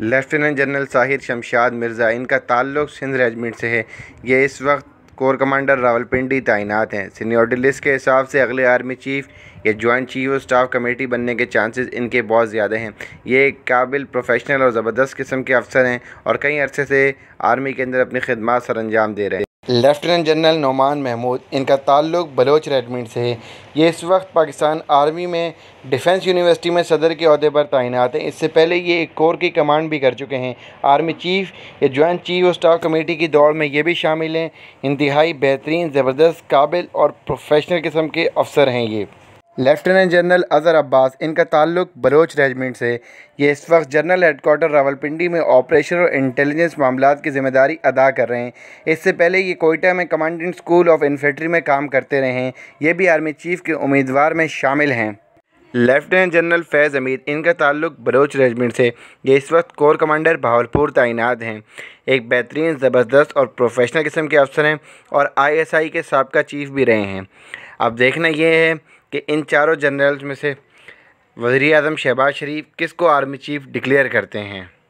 lieutenant general Sahir Shamshad Mirza इनका ताल्लुक Sindh regiment से है ये इस वक्त कोर कमांडर रावलपिंडी तैनात हैं सीनियॉरिटी लिस्ट के हिसाब से अगले आर्मी चीफ या joint chief of staff committee बनने के चांसेस इनके बहुत ज़्यादा हैं ये एक काबिल प्रोफेशनल और ज़बरदस्त किस्म के अफसर हैं और कई अरसे से आर्मी के अंदर अपनी खदमात सर अंजाम दे रहे हैं लेफ्टिनेंट जनरल नोमान महमूद इनका ताल्लुक बलोच रेजिमेंट से है ये इस वक्त पाकिस्तान आर्मी में डिफेंस यूनिवर्सिटी में सदर के अहदे पर तैनात हैं इससे पहले ये एक कोर की कमांड भी कर चुके हैं आर्मी चीफ या joint chief of staff committee की दौड़ में ये भी शामिल हैं इंतहाई बेहतरीन ज़बरदस्त काबिल और प्रोफेशनल किस्म के अफसर हैं ये लेफ्टिनेंट जनरल अज़र अब्बास इनका ताल्लुक बलोच रेजिमेंट से ये इस वक्त जनरल हेडकोार्टर रावलपिंडी में ऑपरेशन और इंटेलिजेंस मामला की जिम्मेदारी अदा कर रहे हैं इससे पहले ये कोयटा में कमांडेंट स्कूल ऑफ इन्फेंट्री में काम करते रहे हैं ये भी आर्मी चीफ के उम्मीदवार में शामिल हैं लेफ्टिनेंट जनरल फैज़ अमीद इनका ताल्लुक बलोच रेजिमेंट से ये इस वक्त कोर कमांडर भावलपुर तैनात हैं एक बेहतरीन ज़बरदस्त और प्रोफेशनल किस्म के अफसर हैं और आईएसआई के सबका चीफ भी रहे हैं अब देखना यह है कि इन चारों जनरल्स में से वज़ी अजम शहबाज शरीफ किस को आर्मी चीफ़ डिक्लेयर करते हैं